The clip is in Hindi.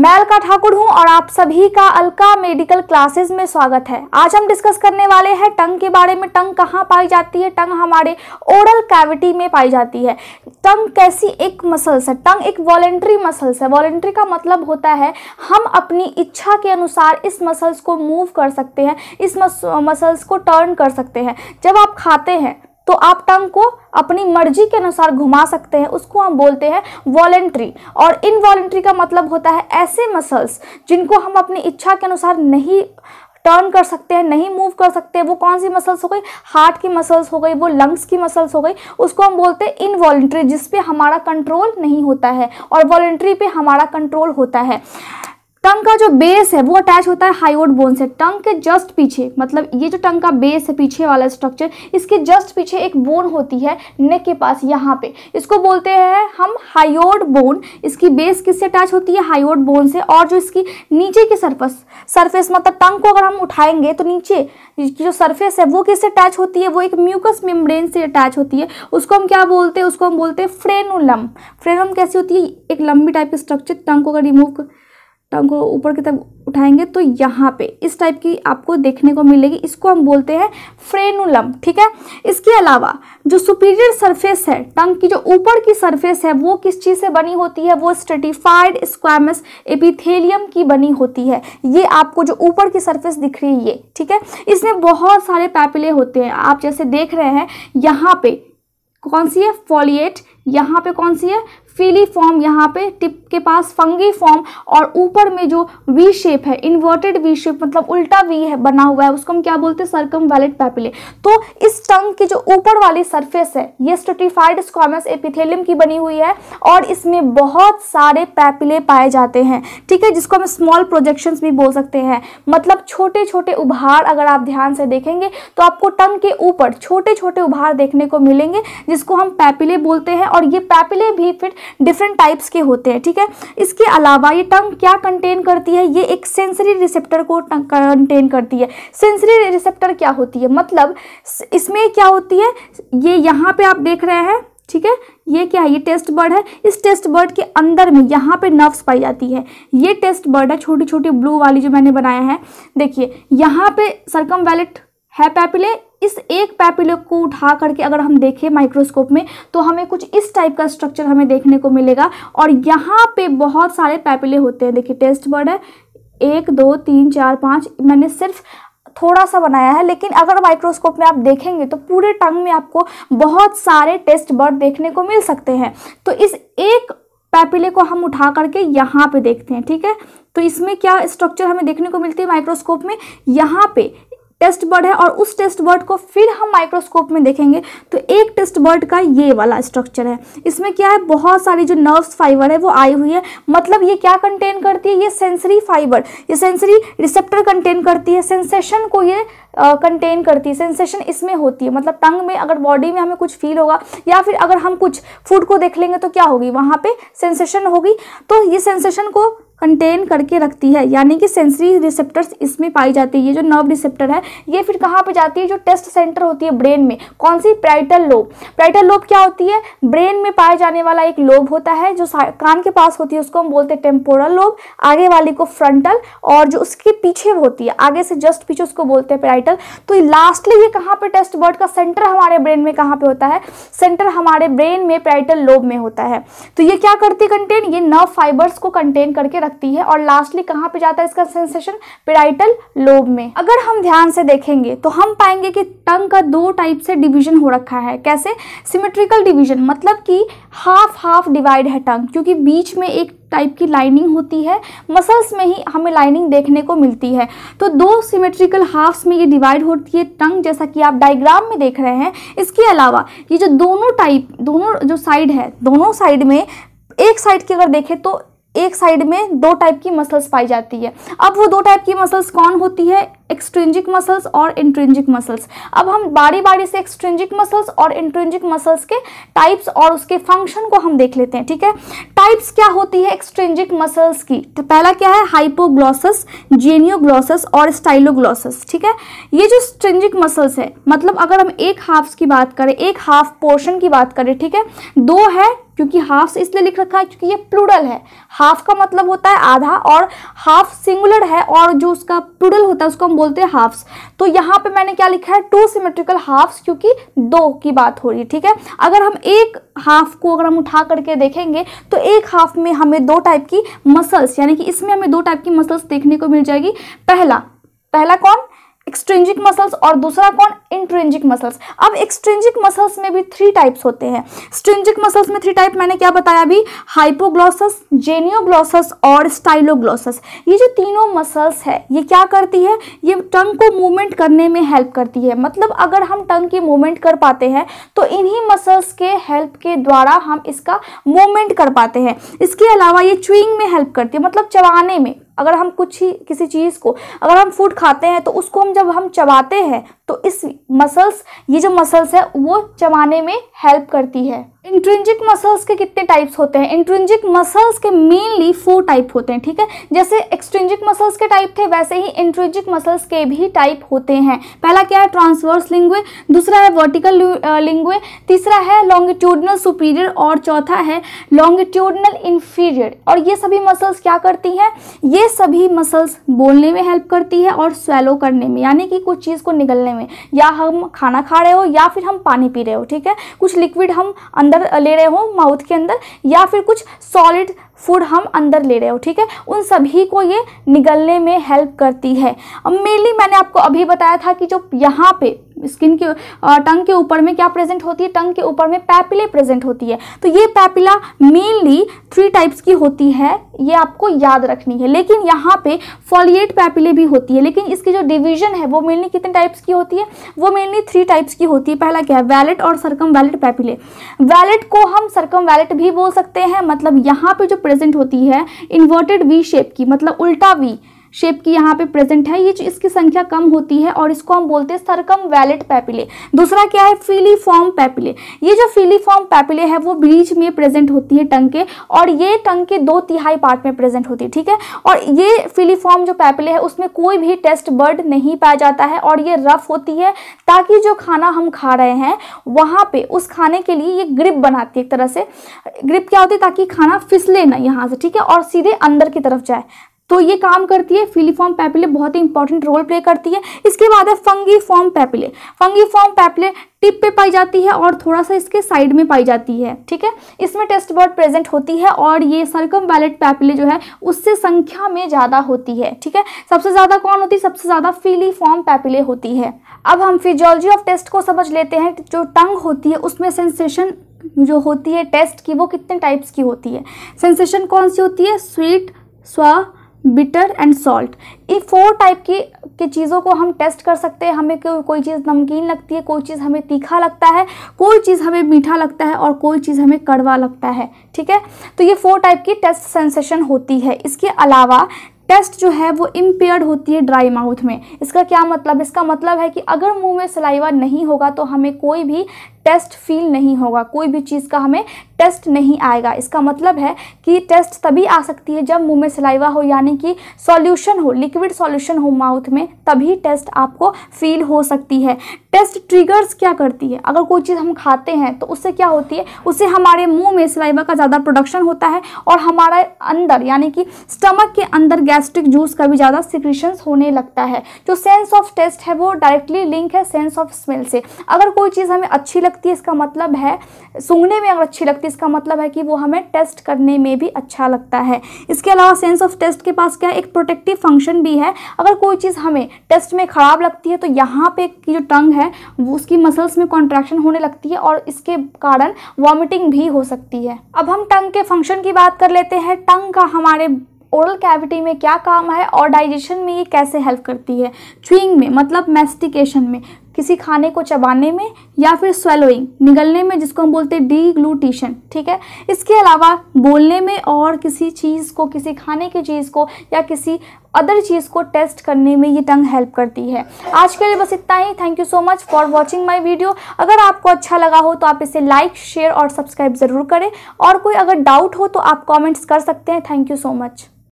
मैं अलका ठाकुर हूं और आप सभी का अलका मेडिकल क्लासेस में स्वागत है आज हम डिस्कस करने वाले हैं टंग के बारे में टंग कहाँ पाई जाती है टंग हमारे ओरल कैविटी में पाई जाती है टंग कैसी एक मसल्स है टंग एक वॉलेंट्री मसल्स है वॉलेंट्री का मतलब होता है हम अपनी इच्छा के अनुसार इस मसल्स को मूव कर सकते हैं इस मसल्स को टर्न कर सकते हैं जब आप खाते हैं तो आप टंग को अपनी मर्जी के अनुसार घुमा सकते हैं उसको हम बोलते हैं वॉलेंट्री और इनवॉलेंट्री का मतलब होता है ऐसे मसल्स जिनको हम अपनी इच्छा के अनुसार नहीं टर्न कर सकते हैं नहीं मूव कर सकते वो कौन सी मसल्स हो गई हार्ट की मसल्स हो गई वो लंग्स की मसल्स हो गई उसको हम बोलते हैं इनवॉलेंट्री जिस पे हमारा कंट्रोल नहीं होता है और वॉलेंट्री पे हमारा कंट्रोल होता है टंग का जो बेस है वो अटैच होता है हाईओड बोन से टंग के जस्ट पीछे मतलब ये जो टंग का बेस है पीछे वाला स्ट्रक्चर इसके जस्ट पीछे एक बोन होती है नेक के पास यहाँ पे इसको बोलते हैं हम हाइओड बोन इसकी बेस किससे अटैच होती है हाईओड बोन से और जो इसकी नीचे की सरफेस सरफेस मतलब टंग को अगर हम उठाएंगे तो नीचे की जो सर्फेस है वो किससे अटैच होती है वो एक म्यूकस मेम्ब्रेन से अटैच होती है उसको हम क्या बोलते हैं उसको हम बोलते हैं फ्रेनुलम फ्रेनुलम कैसी होती है एक लंबी टाइप की स्ट्रक्चर टंग को अगर रिमूव को ऊपर की तरफ उठाएंगे तो यहाँ पे इस टाइप की आपको देखने को मिलेगी इसको हम बोलते हैं फ्रेनुलम ठीक है इसके अलावा जो सुपीरियर सरफेस है टंग की जो ऊपर की सरफेस है वो किस चीज़ से बनी होती है वो स्टेटिफाइड स्क्वामस एपिथेलियम की बनी होती है ये आपको जो ऊपर की सरफेस दिख रही है ये ठीक है इसमें बहुत सारे पैपिले होते हैं आप जैसे देख रहे हैं यहाँ पे कौन सी है फॉलिएट यहाँ पे कौन सी है फीली फॉर्म यहाँ पे टिप के पास फंगी फॉर्म और ऊपर में जो वी शेप है इन्वर्टेड वी शेप मतलब उल्टा वी है बना हुआ है उसको हम क्या बोलते हैं सरकम वैलेट पैपिले तो इस टंग की जो ऊपर वाली सरफेस है ये स्टोटिफाइड स्कॉमस एपिथेलियम की बनी हुई है और इसमें बहुत सारे पैपिले पाए जाते हैं ठीक है जिसको हम स्मॉल प्रोजेक्शन भी बोल सकते हैं मतलब छोटे छोटे उभार अगर आप ध्यान से देखेंगे तो आपको टंग के ऊपर छोटे छोटे उभार देखने को मिलेंगे जिसको हम पैपिले बोलते हैं और ये पैपिले भी फिर डिफरेंट टाइप्स के होते हैं ठीक है इसके अलावा ये टंग क्या कंटेन करती है ये एक सेंसरी रिसेप्टर को कंटेन करती है सेंसरी रिसेप्टर क्या होती है मतलब इसमें क्या होती है ये यहाँ पे आप देख रहे हैं ठीक है ये क्या है ये टेस्ट बर्ड है इस टेस्ट बर्ड के अंदर में यहाँ पे नर्व्स पाई जाती है ये टेस्ट बर्ड है छोटी छोटी ब्लू वाली जो मैंने बनाया है देखिए यहाँ पे सरकम वैलेट है पैपिले इस एक पैपिलो को उठा करके अगर हम देखें माइक्रोस्कोप में तो हमें कुछ इस टाइप का स्ट्रक्चर हमें देखने को मिलेगा और यहाँ पे बहुत सारे पैपिले होते हैं देखिए टेस्ट बर्ड है एक दो तीन चार पाँच मैंने सिर्फ थोड़ा सा बनाया है लेकिन अगर माइक्रोस्कोप में आप देखेंगे तो पूरे टंग में आपको बहुत सारे टेस्ट बर्ड देखने को मिल सकते हैं तो इस एक पैपिले को हम उठा करके यहाँ पे देखते हैं ठीक है तो इसमें क्या स्ट्रक्चर हमें देखने को मिलती है माइक्रोस्कोप में यहाँ पे टेस्ट बर्ड है और उस टेस्ट बर्ड को फिर हम माइक्रोस्कोप में देखेंगे तो एक टेस्ट बर्ड का ये वाला स्ट्रक्चर है इसमें क्या है बहुत सारी जो नर्व्स फाइबर है वो आई हुई है मतलब ये क्या कंटेन करती है ये सेंसरी फाइबर ये सेंसरी रिसेप्टर कंटेन करती है सेंसेशन को ये कंटेन करती है सेंसेशन इसमें होती है मतलब टंग में अगर बॉडी में हमें कुछ फील होगा या फिर अगर हम कुछ फूड को देख लेंगे तो क्या होगी वहाँ पे सेंसेशन होगी तो ये सेंसेशन को कंटेन करके रखती है यानी कि सेंसरी रिसेप्टर्स इसमें पाई जाती है ये जो नर्व रिसेप्टर है ये फिर कहाँ पर जाती है जो टेस्ट सेंटर होती है ब्रेन में कौन सी प्राइटल लोब प्राइटल लोब क्या होती है ब्रेन में पाए जाने वाला एक लोब होता है जो कान के पास होती है उसको हम बोलते हैं टेम्पोरल लोब आगे वाली को फ्रंटल और जो उसके पीछे होती है आगे से जस्ट पीछे उसको बोलते हैं प्राइटल तो लास्टली ये कहाँ पर टेस्ट बर्ड का सेंटर हमारे ब्रेन में कहाँ पर होता है सेंटर हमारे ब्रेन में प्राइटल लोब में होता है तो ये क्या करती है कंटेन ये नर्व फाइबर्स को कंटेन करके लगती है और लास्टली कहाँ पे जाता है इसका सेंसेशन पेराइटल लोब में अगर हम ध्यान से देखेंगे तो हम पाएंगे कि टंग का दो टाइप से डिवीजन हो रखा है कैसे सिमेट्रिकल डिवीजन मतलब कि हाफ हाफ डिवाइड है टंग क्योंकि बीच में एक टाइप की लाइनिंग होती है मसल्स में ही हमें लाइनिंग देखने को मिलती है तो दो सिमेट्रिकल हाफ्स में ये डिवाइड होती है टंग जैसा कि आप डायग्राम में देख रहे हैं इसके अलावा ये जो दोनों टाइप दोनों जो साइड है दोनों साइड में एक साइड की अगर देखें तो एक साइड में दो टाइप की मसल्स पाई जाती है अब वो दो टाइप की मसल्स कौन होती है एक्सट्रेंजिक मसल्स और इंट्रेंजिक मसल्स अब हम बारी बारी से एक्सट्रेंजिक मसल्स और इंट्रेंजिक मसल्स के टाइप्स और उसके फंक्शन को हम देख लेते हैं ठीक है टाइप्स क्या होती है एक्सट्रेंजिक मसल्स की तो पहला क्या है हाइपोग्लॉसस जेनियोग्लॉसस और स्टाइलोग्लॉसस ठीक है ये जो स्ट्रेंजिक मसल्स है मतलब अगर हम एक हाफ की बात करें एक हाफ पोर्शन की बात करें ठीक है दो है क्योंकि हाफ इसलिए लिख रखा है क्योंकि ये प्लूडल है हाफ का मतलब होता है आधा और हाफ सिंगुलर है और जो उसका प्लूडल होता है उसको हम बोलते हैं हाफ्स तो यहाँ पे मैंने क्या लिखा है टू सिमेट्रिकल हाफ्स क्योंकि दो की बात हो रही है ठीक है अगर हम एक हाफ को अगर हम उठा करके देखेंगे तो एक हाफ में हमें दो टाइप की मसल्स यानी कि इसमें हमें दो टाइप की मसल्स देखने को मिल जाएगी पहला पहला कौन एक्सट्रेंजिक मसल्स और दूसरा कौन इंट्रेंजिक मसल्स अब एक्सट्रेंजिक मसल्स में भी थ्री टाइप्स होते हैं स्ट्रेंजिक मसल्स में थ्री टाइप मैंने क्या बताया अभी हाइपोग्लॉसस जेनियोग्लॉसस और स्टाइलोग्लॉसस ये जो तीनों मसल्स है ये क्या करती है ये टंग को मूवमेंट करने में हेल्प करती है मतलब अगर हम टंग की मूवमेंट कर पाते हैं तो इन्हीं मसल्स के हेल्प के द्वारा हम इसका मूवमेंट कर पाते हैं इसके अलावा ये चुइंग में हेल्प करती है मतलब चबाने में अगर हम कुछ ही किसी चीज़ को अगर हम फूड खाते हैं तो उसको हम जब हम चबाते हैं तो इस मसल्स ये जो मसल्स है वो चबाने में हेल्प करती है इंट्रिंजिक मसल्स के कितने टाइप्स होते हैं इंट्रिंजिक मसल्स के मेनली फोर टाइप होते हैं ठीक है जैसे एक्सट्रिंजिक मसल्स के टाइप थे वैसे ही इंट्रिंजिक मसल्स के भी टाइप होते हैं पहला क्या है ट्रांसवर्स लिंग्वे दूसरा है वर्टिकल लिंग्वे तीसरा है लॉन्गिट्यूडनल सुपीरियर और चौथा है लॉन्गिट्यूडनल इन्फीरियर और ये सभी मसल्स क्या करती हैं ये सभी मसल्स बोलने में हेल्प करती है और स्वेलो करने में यानी कि कुछ चीज़ को निगलने में या हम खाना खा रहे हो या फिर हम पानी पी रहे हो ठीक है कुछ लिक्विड हम अंदर ले रहे हो माउथ के अंदर या फिर कुछ सॉलिड फूड हम अंदर ले रहे हो ठीक है उन सभी को ये निगलने में हेल्प करती है मेनली मैंने आपको अभी बताया था कि जो यहाँ पे स्किन के टंग के ऊपर में क्या प्रेजेंट होती है टंग के ऊपर में पैपिले प्रेजेंट होती है तो ये पैपिला मेनली थ्री टाइप्स की होती है ये आपको याद रखनी है लेकिन यहाँ पे फॉलिएट पैपिले भी होती है लेकिन इसकी जो डिवीजन है वो मेनली कितने टाइप्स की होती है वो मेनली थ्री टाइप्स की होती है पहला क्या है वैलेट और सरकम वैलेट पैपिले वैलेट को हम सरकम वैलेट भी बोल सकते हैं मतलब यहाँ पे जो प्रेजेंट होती है इन्वर्टेड वी शेप की मतलब उल्टा वी शेप की यहाँ पे प्रेजेंट है ये इसकी संख्या कम होती है और इसको हम बोलते हैं सरकम वैलेट पैपिले दूसरा क्या है फिलीफॉर्म पैपिले ये जो फिलीफॉर्म पैपिले है वो बीच में प्रेजेंट होती है टंग के और ये टंग के दो तिहाई पार्ट में प्रेजेंट होती है ठीक है और ये फिलीफॉर्म जो पैपिले है उसमें कोई भी टेस्ट बर्ड नहीं पाया जाता है और ये रफ होती है ताकि जो खाना हम खा रहे हैं वहाँ पे उस खाने के लिए ये ग्रिप बनाती है एक तरह से ग्रिप क्या होती है ताकि खाना फिसले ना यहाँ से ठीक है और सीधे अंदर की तरफ जाए तो ये काम करती है फिलीफॉर्म पैपिले बहुत ही इंपॉर्टेंट रोल प्ले करती है इसके बाद है fungiform papillae fungiform papillae tip पे पाई जाती है और थोड़ा सा इसके साइड में पाई जाती है ठीक है इसमें टेस्ट बर्ड प्रेजेंट होती है और ये सरकम वैलेट पैपिले जो है उससे संख्या में ज़्यादा होती है ठीक है सबसे ज़्यादा कौन होती है सबसे ज़्यादा फीली फॉर्म पैपिले होती है अब हम फिजियोलॉजी ऑफ टेस्ट को समझ लेते हैं जो टंग होती है उसमें सेंसेशन जो होती है टेस्ट की वो कितने टाइप्स की होती है सेंसेशन कौन सी होती है स्वीट स्वा bitter and salt ये फोर टाइप की के चीज़ों को हम टेस्ट कर सकते हैं हमें को, कोई चीज़ नमकीन लगती है कोई चीज़ हमें तीखा लगता है कोई चीज़ हमें मीठा लगता है और कोई चीज़ हमें कड़वा लगता है ठीक है तो ये फोर टाइप की टेस्ट सेंसेशन होती है इसके अलावा टेस्ट जो है वो इम्पेयर्ड होती है ड्राई माउथ में इसका क्या मतलब इसका मतलब है कि अगर मुंह में सलाइवा नहीं होगा तो हमें कोई भी टेस्ट फील नहीं होगा कोई भी चीज़ का हमें टेस्ट नहीं आएगा इसका मतलब है कि टेस्ट तभी आ सकती है जब मुंह में सलाइवा हो यानी कि सॉल्यूशन हो लिक्विड लिक्विड सॉल्यूशन हो माउथ में तभी टेस्ट आपको फील हो सकती है टेस्ट ट्रिगर्स क्या करती है अगर कोई चीज़ हम खाते हैं तो उससे क्या होती है उससे हमारे मुंह में सिलाइबा का ज़्यादा प्रोडक्शन होता है और हमारा अंदर यानी कि स्टमक के अंदर गैस्ट्रिक जूस का भी ज़्यादा सिक्रीशन होने लगता है जो सेंस ऑफ टेस्ट है वो डायरेक्टली लिंक है सेंस ऑफ स्मेल से अगर कोई चीज़ हमें अच्छी लगती है इसका मतलब है सूंघने में अगर अच्छी लगती है इसका मतलब है कि वो हमें टेस्ट करने में भी अच्छा लगता है इसके अलावा सेंस ऑफ टेस्ट के पास क्या एक प्रोटेक्टिव फंक्शन भी भी है अगर कोई चीज़ हमें टेस्ट में ख़राब लगती है तो यहाँ पे की जो टंग है वो उसकी मसल्स में कॉन्ट्रैक्शन होने लगती है और इसके कारण वॉमिटिंग भी हो सकती है अब हम टंग के फंक्शन की बात कर लेते हैं टंग का हमारे ओरल कैविटी में क्या काम है और डाइजेशन में ये कैसे हेल्प करती है च्यूइंग में मतलब मेस्टिकेशन में किसी खाने को चबाने में या फिर स्वेलोइंग निगलने में जिसको हम बोलते हैं डी ग्लूटिशन ठीक है इसके अलावा बोलने में और किसी चीज़ को किसी खाने की चीज़ को या किसी अदर चीज़ को टेस्ट करने में ये टंग हेल्प करती है आज के लिए बस इतना ही thank you so much for watching my video अगर आपको अच्छा लगा हो तो आप इसे लाइक शेयर और सब्सक्राइब ज़रूर करें और कोई अगर डाउट हो तो आप कॉमेंट्स कर सकते हैं थैंक यू सो मच